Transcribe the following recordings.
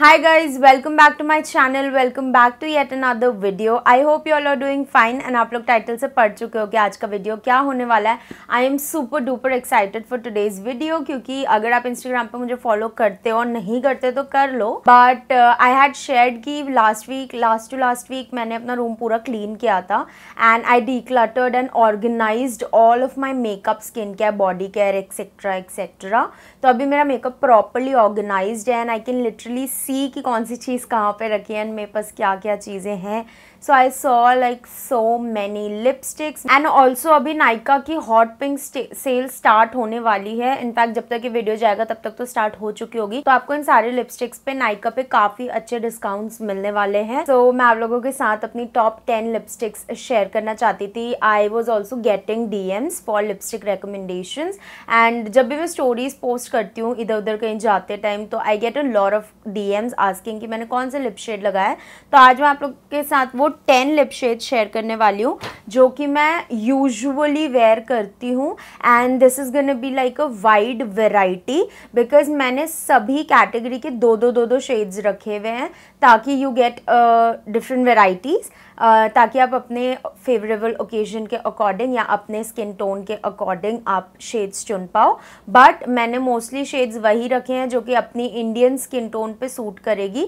hi guys welcome back to my channel welcome back to yet another video i hope you all are doing fine and आप लोग title से पढ़ चुके हो कि आज का वीडियो क्या होने वाला है I am super duper excited for today's video क्योंकि अगर आप इंस्टाग्राम पे मुझे फॉलो करते हो और नहीं करते तो कर लो बट आई हैड शेयर कि last week last to last week मैंने अपना रूम पूरा क्लीन किया था and I decluttered and organise all of my makeup skin care body care etcetera etcetera तो अभी मेरा मेकअप प्रॉपरली ऑर्गेनाइज्ड है and I can literally see कि कौन सी चीज़ कहाँ पे रखी है एंड मेरे पास क्या क्या चीज़ें हैं so I saw like so many lipsticks and also अभी नाइका की हॉट पिंक सेल स्टार्ट होने वाली है इनफैक्ट जब तक ये वीडियो जाएगा तब तक तो स्टार्ट हो चुकी होगी तो आपको इन सारे लिपस्टिक्स पे नाइका पे काफी अच्छे डिस्काउंट मिलने वाले हैं तो so, मैं आप लोगों के साथ अपनी टॉप टेन लिपस्टिक्स शेयर करना चाहती थी I was also getting DMs for lipstick recommendation and जब भी मैं स्टोरीज पोस्ट करती हूँ इधर उधर कहीं जाते टाइम तो I get a lot of DMs asking कि मैंने कौन सा लिप शेड लगाया तो आज मैं आप लोग के साथ वो टेन लिप शेड शेयर करने वाली हूँ जो कि मैं यूजुअली वेयर करती हूँ and this is gonna be like a wide variety because मैंने सभी कैटेगरी के दो दो दो दो शेड्स रखे हुए हैं ताकि यू गेट डिफरेंट वेराइटीज़ ताकि आप अपने फेवरेबल ओकेजन के अकॉर्डिंग या अपने स्किन टोन के अकॉर्डिंग आप शेड्स चुन पाओ बट मैंने मोस्टली शेड्स वही रखे हैं जो कि अपनी इंडियन स्किन टोन पे सूट करेगी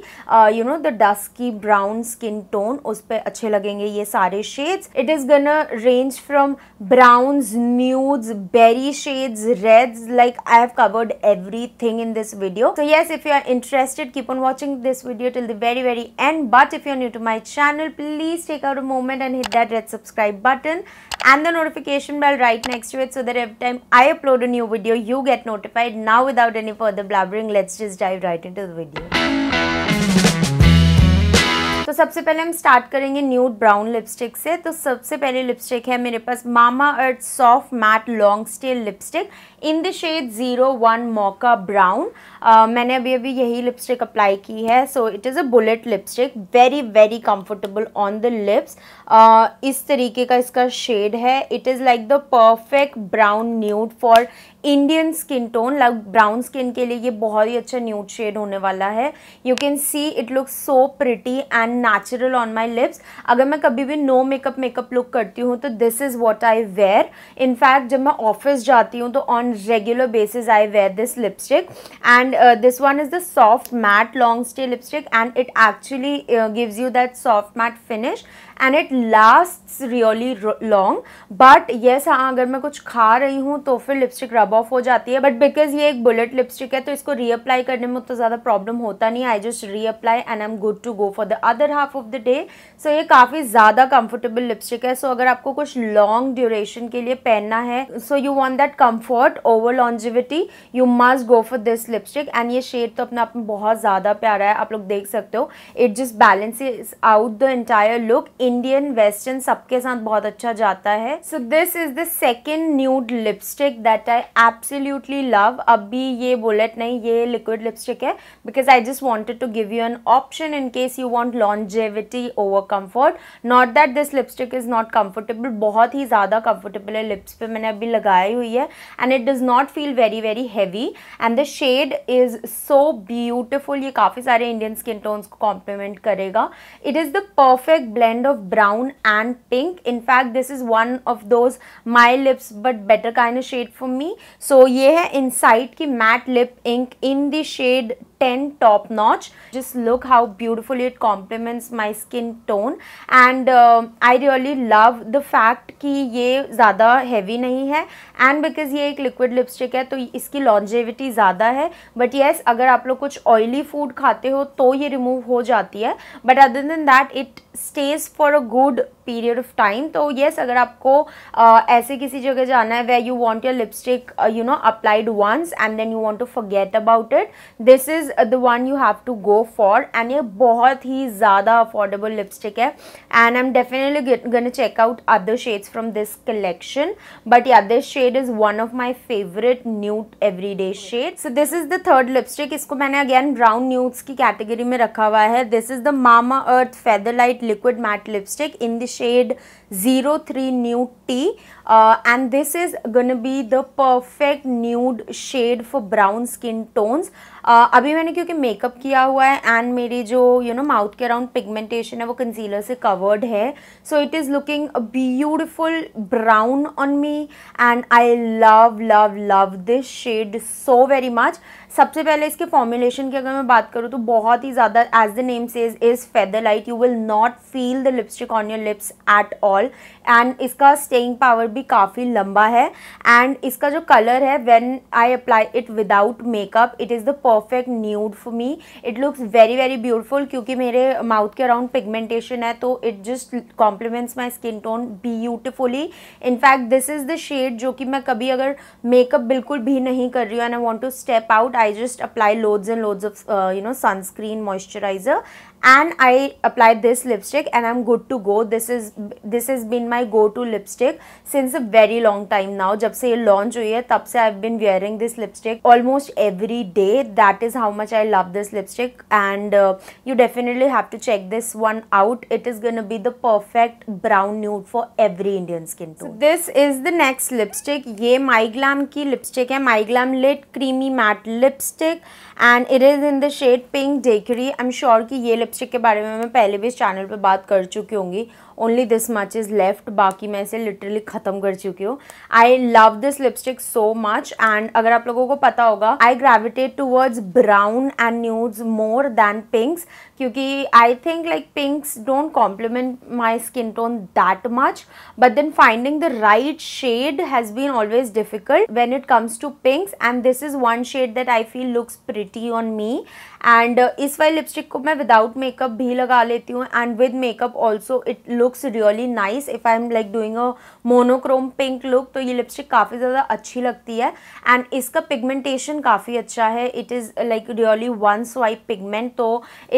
you know the dusky brown skin tone उस पर अच्छे लगेंगे ये सारे shades it is gonna range from browns nudes berry shades reds like I have covered everything in this video so yes if you are interested keep on watching this video till the very very end but if you new to my channel please please take out a moment and hit that red subscribe button and the notification bell right next to it so that every time I upload a new video, you get notified. Now without any further blabbering, let's just dive right into the video. तो सबसे पहले हम start करेंगे nude brown lipstick से तो सबसे पहले lipstick है मेरे पास Mamaearth soft matte long stay lipstick in the shade zero one mocha brown मैंने अभी अभी यही लिपस्टिक अप्लाई की है so it is a bullet lipstick very very comfortable on the lips इस तरीके का इसका शेड है it is like the perfect brown nude for Indian skin tone like brown skin के लिए ये बहुत ही अच्छा न्यूट शेड होने वाला है you can see it look so pretty and natural on my lips अगर मैं कभी भी नो मेकअप मेकअप लुक करती हूँ तो this is what I wear in fact जब मैं ऑफिस जाती हूँ तो on regular basis I wear this lipstick and this one is the soft matte long stay lipstick and it actually gives you that soft matte finish and it last really long but yes हाँ अगर मैं कुछ खा रही हूँ तो फिर lipstick rub off हो जाती है बट बिकॉज ये एक बुलेट लिपस्टिक है तो इसको रीअप्लाई करने में उतना ज़्यादा प्रॉब्लम होता नहीं I just reapply and I am good to go for the other half of the day so ये काफ़ी ज़्यादा कंफर्टेबल लिपस्टिक है सो so अगर आपको कुछ लॉन्ग ड्यूरेशन के लिए पहनना है so you want that comfort over longevity you must go for this lipstick and ये शेड तो अपना आप में बहुत ज़्यादा प्यारा है आप लोग देख सकते हो it just balance out the entire look in Indian western सबके साथ बहुत अच्छा जाता है so this is the second nude lipstick that I absolutely love अभी ये बुलेट नहीं ये लिक्विड लिपस्टिक है because I just wanted to give you an option in case you want longevity over comfort not that this lipstick is not comfortable बहुत ही ज़्यादा comfortable है lips पे मैंने अभी लगाई हुई है and it does not feel very very heavy and the shade is so beautiful ये काफ़ी सारे इंडियन स्किन टोन्स को कॉम्प्लीमेंट करेगा it is the perfect blend of brown and pink in fact this is one of those my lips but better kind of shade for me so yeah inside insight ki matte lip ink in the shade ten top notch जिस look how beautifully it complements my skin tone and I really love the fact कि ये ज़्यादा heavy नहीं है and because ये एक liquid lipstick है तो इसकी लॉन्जेविटी ज़्यादा है बट येस yes, अगर आप लोग कुछ ऑयली फूड खाते हो तो ये रिमूव हो जाती है but other than that it stays for a good period of time so yes अगर आपको uh, ऐसे किसी जगह जाना है where you want your lipstick you know applied once and then you want to forget about it this is is the one you have to go for and ये बहुत ही ज़्यादा अफोर्डेबल लिपस्टिक है and I am definitely gonna check out other shades from this collection but yeah this shade is one of my favourite nude day shade so this is the third lipstick इसको मैंने again brown nudes की category में रखा हुआ है this is the Mamaearth featherlight liquid matte lipstick in the shade zero three nude tea and this is gonna be the perfect nude shade for brown skin tones अभी मैंने क्योंकि makeup किया हुआ है एंड मेरी जो you know mouth के around pigmentation है वो कंसीलर से कवर्ड है so it is looking beautiful brown on me and I love love love this shade so very much सबसे पहले इसके फॉर्मुलेशन की अगर मैं बात करूँ तो बहुत ही ज़्यादा as the name says is feather light you will not feel the lipstick on your lips at all all and इसका स्टेइंग पावर भी काफ़ी लंबा है एंड इसका जो कलर है when I apply it without makeup it is the perfect nude for me it looks very very beautiful क्योंकि मेरे माउथ के अराउंड पिगमेंटेशन है तो it just complements my skin tone beautifully in fact this is the shade जो कि मैं कभी अगर मेकअप बिल्कुल भी नहीं कर रही हूँ and I want to step out I just apply loads and loads of you know sunscreen moisturiser and I applied this lipstick and I'm good to go this is this has been my go-to lipstick since a very long time now जब से ये launch हुई tab se i I've been wearing this lipstick almost every day that is how much I love this lipstick and uh, you definitely have to check this one out it is gonna be the perfect brown nude for every Indian skin tone so this is the next lipstick ये माइग्लाम की lipstick है माइग्लाम lit creamy matte lipstick and it is in the shade pink decory I'm sure कि ये lipstick lipstick के बारे में मैं पहले भी इस चैनल पर बात कर चुकी होंगी only this much is left बाकी मैं इसे लिटरली ख़त्म कर चुकी हूँ I love this lipstick so much and अगर आप लोगों को पता होगा I gravitate towards brown and nudes more than pinks क्योंकि I think like pinks don't complement my skin tone that much but then finding the right shade has been always difficult when it comes to pinks and this is one shade that I feel looks pretty on me and इस वाली lipstick को मैं without makeup भी लगा लेती हूँ and with makeup also it look looks really nice if I am like doing a monochrome pink look तो ये लिपस्टिक काफ़ी ज़्यादा अच्छी लगती है एंड इसका पिगमेंटेशन काफ़ी अच्छा है it is like really one swipe pigment तो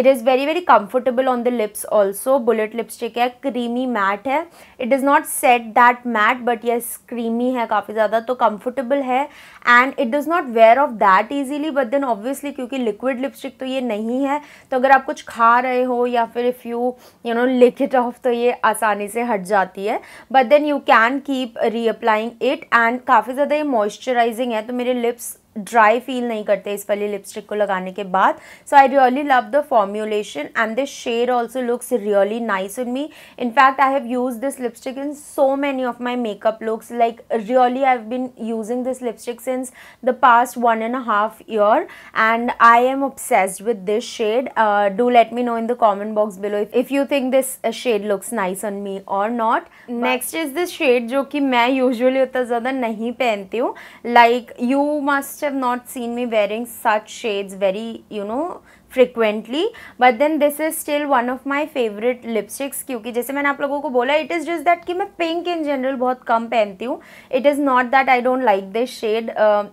it is very very comfortable on the lips also bullet lipstick है क्रीमी मैट है it is not set that matte but yes creamy है काफ़ी ज़्यादा तो कम्फर्टेबल है and it does not wear off that easily but then obviously क्योंकि liquid lipstick तो ये नहीं है तो अगर आप कुछ खा रहे हो या फिर if you you know lick it off तो ये आसानी से हट जाती है but then you can keep reapplying it and काफ़ी ज़्यादा ये मॉइस्चराइजिंग है तो मेरे लिप्स ड्राई फील नहीं करते इस वाली लिपस्टिक को लगाने के बाद so I really love the formulation and this shade also looks really nice in me in fact I have use this lipstick in so many of my makeup looks like really I have been using this lipstick since the past one and half year and I am obsessed with this shade do let me know in the comment box below if if you think this shade looks nice on me और not next is this shade जो कि मैं usually उतना ज़्यादा नहीं पहनती हूँ like you must have not seen me wearing such shades very you know frequently but then this is still one of my favourite lipsticks क्योंकि जैसे मैंने आप लोगों को बोला इट इज़ जस्ट दैट कि मैं पिंक इन जनरल बहुत कम पहनती हूँ it is not that I don't like this shade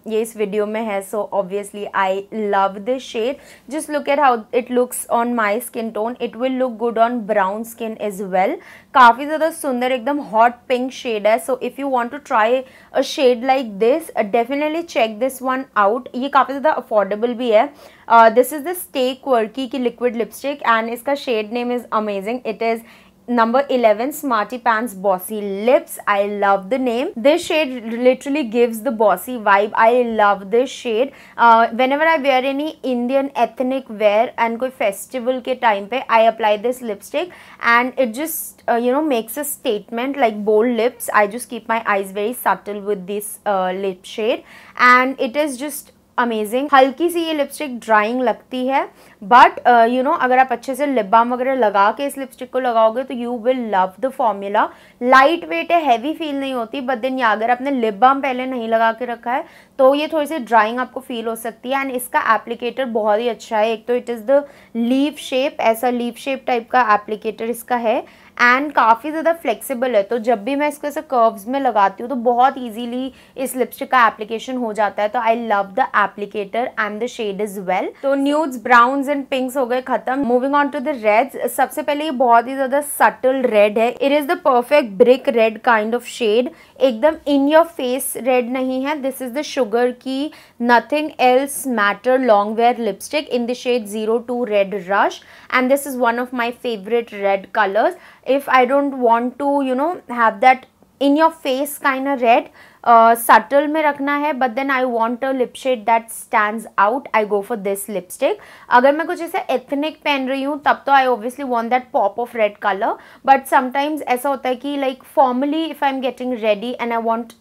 ये इस वीडियो में है so obviously I love this shade just look at how it looks on my skin tone it will look good on brown skin is well काफ़ी ज़्यादा सुंदर एकदम hot pink shade है so if you want to try a shade like this definitely check this one out ये काफ़ी ज़्यादा affordable भी है this is the Stay Quirky की लिक्विड लिपस्टिक एंड इसका shade name is amazing it is number 11 Smarty Pants Bossy Lips. I love the name. This shade literally gives the bossy vibe. I love this shade. Uh, whenever I wear any Indian ethnic wear and koi festival ke time pe, I apply this lipstick and it just uh, you know makes a statement like bold lips. I just keep my eyes very subtle with this uh, lip shade and it is just amazing हल्की सी ये lipstick drawing लगती है but you know अगर आप अच्छे से lip balm वगैरह लगा के इस लिपस्टिक को लगाओगे तो you will love the formula light weight है हैवी फील नहीं होती बट देन या अगर आपने लिप बाम पहले नहीं लगा के रखा है तो ये थोड़ी सी ड्राइंग आपको फील हो सकती है एंड इसका एप्लीकेटर बहुत ही अच्छा है एक तो it is the leaf shape ऐसा लीव शेप टाइप का एप्लीकेटर इसका है एंड काफ़ी ज़्यादा फ्लेक्सिबल है तो जब भी मैं इसको ऐसे कर्व्स में लगाती हूँ तो बहुत ईजीली इस लिपस्टिक का एप्लीकेशन हो जाता है तो I love the applicator and the shade is well तो न्यूड्स ब्राउन्स एंड पिंक्स हो गए खत्म moving on to the reds सबसे पहले ये बहुत ही ज़्यादा सटल रेड है it is the perfect brick red kind of shade एकदम इन योर फेस रेड नहीं है दिस इज़ द शुगर की nothing else matter long wear lipstick in the shade zero two red rush and this is one of my favourite red colours if I don't want to you know have that in your face kind red subtle में रखना है but then I want a lip shade that stand out I go for this lipstick अगर मैं कुछ ऐसे ethnic पहन रही हूँ तब तो I obviously want that pop of red colour but sometimes ऐसा होता है कि like formally if I am getting ready and I want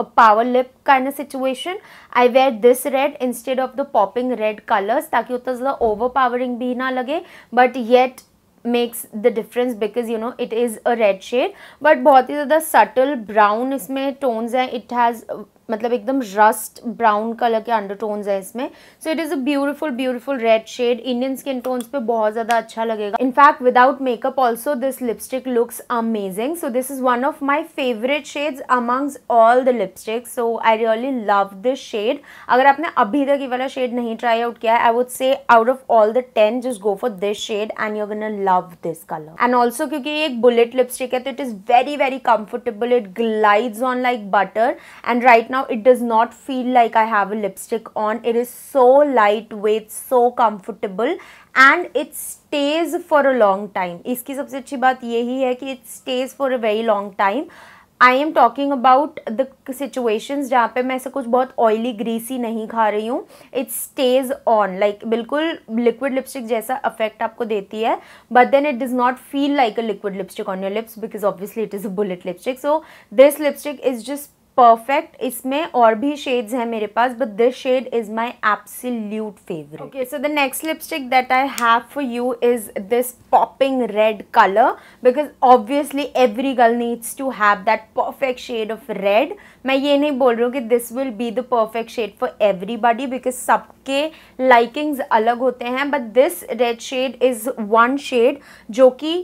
a power lip kind of situation i wear this red instead of the popping red colors उतना ज़्यादा over overpowering भी ना लगे but yet makes the difference because you know it is a red shade but बहुत ही subtle brown इसमें tones हैं it has मतलब एकदम रस्ट ब्राउन कलर के अंडरटोन्स है इसमें so it is a beautiful beautiful red shade Indian skin tones पे बहुत ज़्यादा अच्छा लगेगा in fact without makeup also this lipstick looks amazing so this is one of my favourite shades amongst all the lipstick so I really love this shade अगर आपने अभी तक ये वाला शेड नहीं ट्राई आउट किया है I would say out of all the ten just go for this shade and you gonna love this colour and also क्योंकि एक बुलेट लिपस्टिक है तो it is very very comfortable it glides on like butter and right now now it does not feel like I have a lipstick on. It is so lightweight, so comfortable and it stays for a long time इसकी सबसे अच्छी बात यही hai ki it stays for a very long time I am talking about the situations जहाँ पे मैं ऐसे कुछ बहुत ऑयली ग्रीसी नहीं खा रही हूँ इट स्टेज ऑन लाइक बिल्कुल लिक्विड लिपस्टिक जैसा अफेक्ट आपको देती है but then it does not feel like a liquid lipstick on your lips because obviously it is a bullet lipstick so this lipstick is just perfect इसमें और भी shades हैं मेरे पास but this shade is my absolute favourite okay so the next lipstick that I have for you is this popping red colour because obviously every girl needs to have that perfect shade of red मैं ये नहीं बोल रही हूँ कि this will be the perfect shade for everybody because सबके likings अलग होते हैं but this red shade is one shade जो कि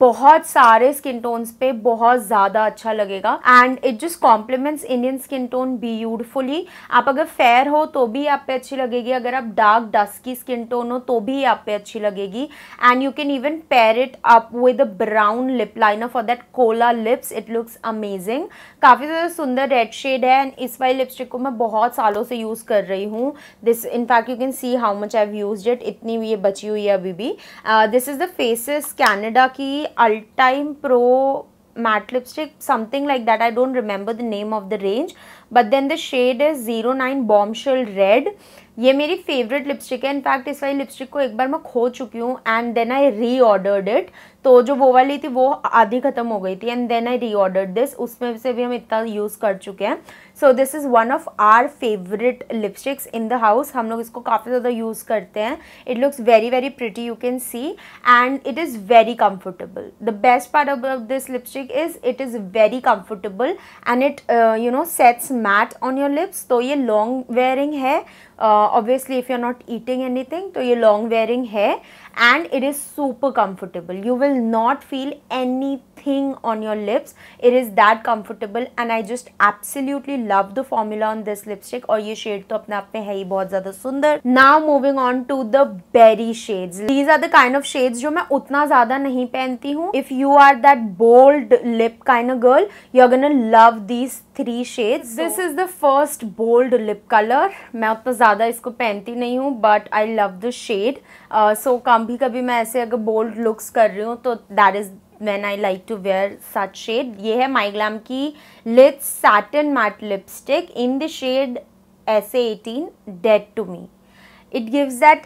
बहुत सारे स्किन टोन्स पे बहुत ज़्यादा अच्छा लगेगा and it just compliments Indian skin tone beautifully आप अगर फेयर हो तो भी आप पे अच्छी लगेगी अगर आप dark dusky skin tone हो तो भी आप पे अच्छी लगेगी and you can even pair it up with a brown lip liner for that cola lips it looks amazing काफ़ी ज़्यादा सुंदर रेड शेड है एंड इस वाली लिपस्टिक को मैं बहुत सालों से यूज़ कर रही हूँ this in fact you can see how much I have use it इतनी ये बची हुई है अभी भी this is the Faces Canada की the Ultime Pro matte lipstick something like that I don't remember the name of the range but then the shade is 09 bombshell red ये मेरी फेवरेट लिपस्टिक है इनफैक्ट इस वाली lipstick को एक बार मैं खो चुकी हूँ एंड देन आई री ऑर्डर्ड इट तो जो वो वाली थी वो आधी ख़त्म हो गई थी एंड देन आई री दिस उसमें से भी हम इतना यूज़ कर चुके हैं so this is one of our favourite lipsticks in the house हम लोग इसको काफ़ी ज़्यादा यूज़ करते हैं it looks very very pretty you can see and it is very comfortable the best part of this lipstick is it is very comfortable and it you know sets matte on your lips तो ये long wearing है obviously if you are not eating anything तो ये long wearing है and it is super comfortable you will not feel anything on your lips it is that comfortable and i just absolutely love the formula on this lipstick Or ye shade to apne aap mein hai bahut zyada sundar now moving on to the berry shades these are the kind of shades jo main utna zyada nahi pehnti hu if you are that bold lip kind of girl you're going to love these three shades so, this is the first bold lip color मैं उतना ज़्यादा इसको पहनती नहीं हूँ but I love the shade uh, so come कभी कभी मैं ऐसे अगर बोल्ड लुक्स कर रही हूँ तो that is when I like to wear such shade ये है माइग्लाम की lip satin matte lipstick in the shade S eighteen dead to me it gives that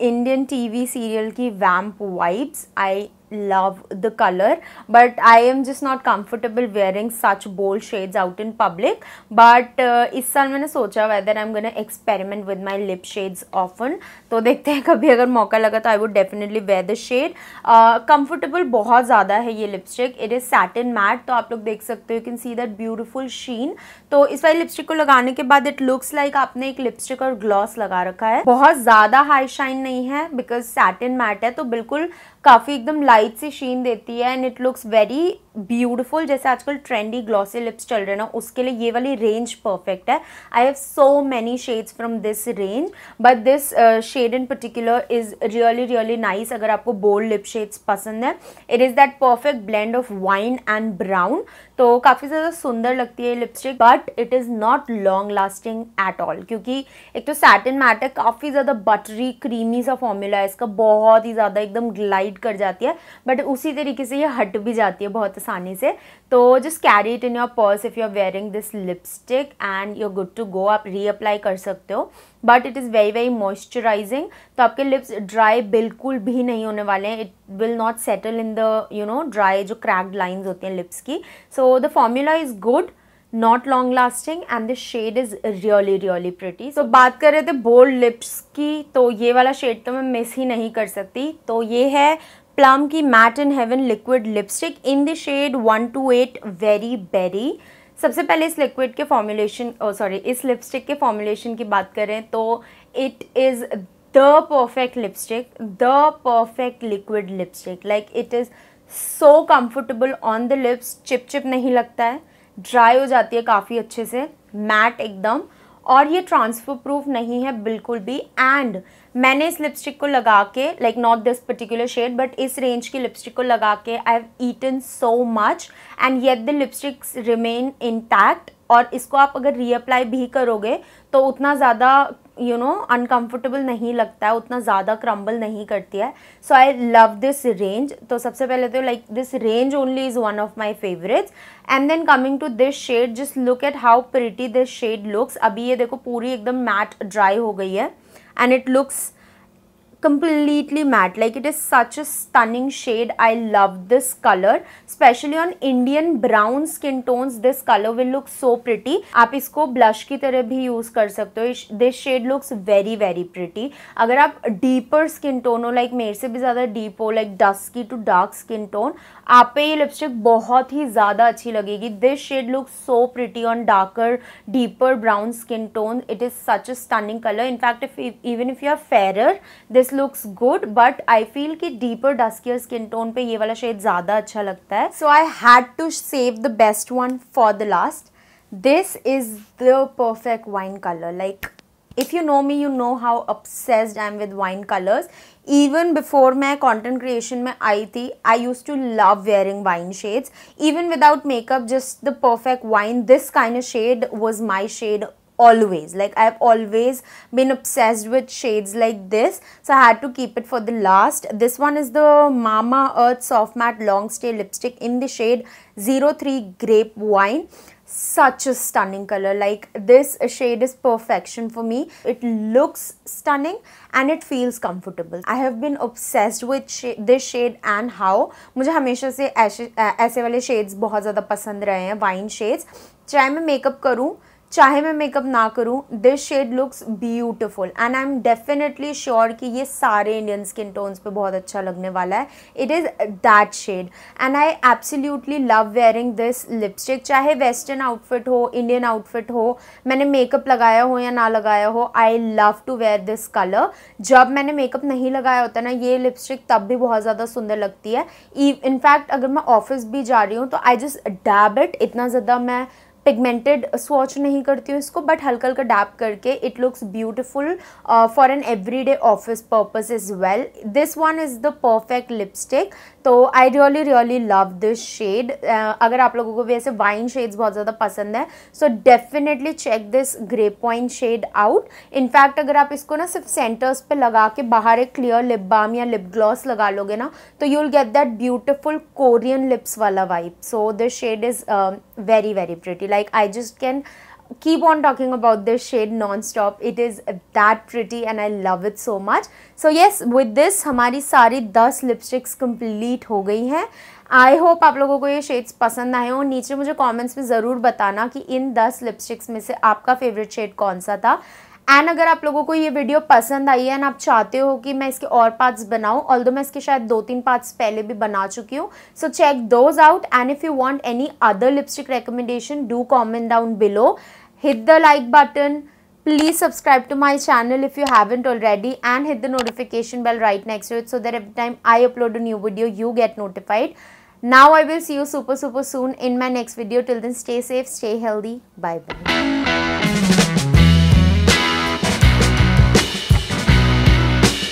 Indian T V serial की vamp vibes I love the color but I am just not comfortable wearing such bold shades out in public but uh, is saal maine socha whether I'm going to experiment with my lip shades often to dekhte hain kabhi agar mauka laga to I would definitely wear the shade uh, comfortable bahut zyada hai ye lipstick it is satin matte to aap log dekh sakte ho you can see that beautiful sheen to is wali lipstick ko lagane ke baad it looks like aapne ek lipstick aur gloss लगा रखा है बहुत ज़्यादा high shine नहीं है because satin mat है तो बिल्कुल काफ़ी एकदम लाइट सी शीन देती है and it looks very beautiful जैसे आजकल ट्रेंडी ग्लॉसी लिप्स चल रहे ना उसके लिए ये वाली रेंज परफेक्ट है I have so many shades from this range but this shade in particular is really really nice अगर आपको बोल्ड लिप शेड्स पसंद है it is that perfect blend of wine and brown तो काफ़ी ज़्यादा सुंदर लगती है lipstick but it is not long lasting at all क्योंकि एक तो सैटिन मैट है काफ़ी ज़्यादा बटरी क्रीमी सा फॉर्मूला है इसका बहुत ही ज़्यादा एकदम ग्लाइड कर जाती है बट उसी तरीके से ये हट भी जाती है बहुत आसानी से तो just carry it in your purse if you are wearing this lipstick and you good to go आप रीअप्लाई कर सकते हो but it is very very moisturising तो आपके लिप्स ड्राई बिल्कुल भी नहीं होने वाले हैं it will not settle in the you know dry जो क्रैक्ड लाइन्स होती हैं लिप्स की so the formula is good not long lasting and the shade is really really pretty तो बात कर रहे थे बोल्ड लिप्स की तो ये वाला शेड तो मैं मिस ही नहीं कर सकती तो ये है प्लम की matte in heaven liquid lipstick in the shade one two eight very berry सबसे पहले इस लिक्विड के फॉर्मुलेशन सॉरी इस लिपस्टिक के फॉर्मुलेशन की बात करें तो it is the perfect lipstick the perfect liquid lipstick like it is so comfortable on the lips चिप चिप नहीं लगता है ड्राई हो जाती है काफ़ी अच्छे से मैट एकदम और ये ट्रांसफर प्रूफ नहीं है बिल्कुल भी एंड मैंने इस लिपस्टिक को लगा के like not this particular shade but इस रेंज की लिपस्टिक को लगा के I have eaten so much and yet the lipsticks remain intact और इसको आप अगर रीअप्लाई भी करोगे तो उतना ज़्यादा यू नो अनकम्फर्टेबल नहीं लगता है उतना ज़्यादा क्रम्बल नहीं करती है so I love this range तो सबसे पहले तो like this range only is one of my favourites and then coming to this shade just look at how pretty this shade looks अभी ये देखो पूरी एकदम मैट ड्राई हो गई है and it looks completely matte like it is such a stunning shade i love this color especially on indian brown skin tones this color will look so pretty aap isko blush ki tarah bhi use kar sakte ho this shade looks very very pretty agar aap deeper skin tone ho like mere se bhi zyada deep ho like dusky to dark skin tone aap pe ye lipstick bahut hi zyada achhi lagegi this shade looks so pretty on darker deeper brown skin tone it is such a stunning color in fact if even if you are fairer this this looks good but I feel कि deeper duskier skin tone पे ये वाला shade ज़्यादा अच्छा लगता है so I had to save the best one for the last this is the perfect wine colour like if you know me you know how obsessed i am with wine colors even before my content creation mein aayi thi i used to love wearing wine shades even without makeup just the perfect wine this kind of shade was my shade always like i've always been obsessed with shades like this so i had to keep it for the last this one is the mama earth soft matte long stay lipstick in the shade 03 grape wine such a stunning color like this shade is perfection for me it looks stunning and it feels comfortable i have been obsessed with sh this shade and how मुझे हमेशा से ऐसे ऐसे वाले shades बहुत ज़्यादा पसंद रहे हैं wine shades चाहे मैं makeup करूँ चाहे मैं मेकअप ना करूँ this shade looks beautiful and I am definitely sure कि ये सारे इंडियन स्किन टोन्स पे बहुत अच्छा लगने वाला है it is that shade and I absolutely love wearing this lipstick चाहे वेस्टर्न आउटफिट हो इंडियन आउटफिट हो मैंने मेकअप लगाया हो या ना लगाया हो I love to wear this colour जब मैंने मेकअप नहीं लगाया होता ना ये लिपस्टिक तब भी बहुत ज़्यादा सुंदर लगती है इनफैक्ट e- अगर मैं ऑफिस भी जा रही हूँ तो आई जस्ट डैब इट इतना ज़्यादा मैं पिगमेंटेड स्वॉच नहीं करती हूँ इसको बट हल्का हल्का डैप करके it looks beautiful for an everyday office purpose is well this one is the perfect lipstick तो I really really love this shade अगर आप लोगों को भी ऐसे वाइन शेड्स बहुत ज़्यादा पसंद है so definitely check this grey point shade out in fact अगर आप इसको ना सिर्फ सेंटर्स पर लगा के बाहर एक क्लियर लिप बाम या लिप ग्लॉस लगा लोगे ना तो you will get that beautiful Korean lips वाला vibe so this shade is very very pretty like i just can keep on talking about this shade non-stop it is that pretty and i love it so much so yes with this हमारी सारी 10 lipsticks complete हो गई हैं I hope आप लोगों को ये shades पसंद आए हों नीचे मुझे कमेंट्स में ज़रूर बताना कि इन 10 लिपस्टिक्स में से आपका फेवरेट शेड कौन सा था एंड अगर आप लोगों को ये वीडियो पसंद आई है एंड आप चाहते हो कि मैं इसके और पार्ट्स बनाऊं ऑल मैं इसके शायद दो तीन पार्ट्स पहले भी बना चुकी हूँ so check those out and if you want any other lipstick recommendation do comment down below hit the like button please subscribe to my channel if you haven't already and hit the notification bell right next to it so that every time i upload a new video you get notified now i will see you super super soon in my next video till then stay safe stay healthy bye bye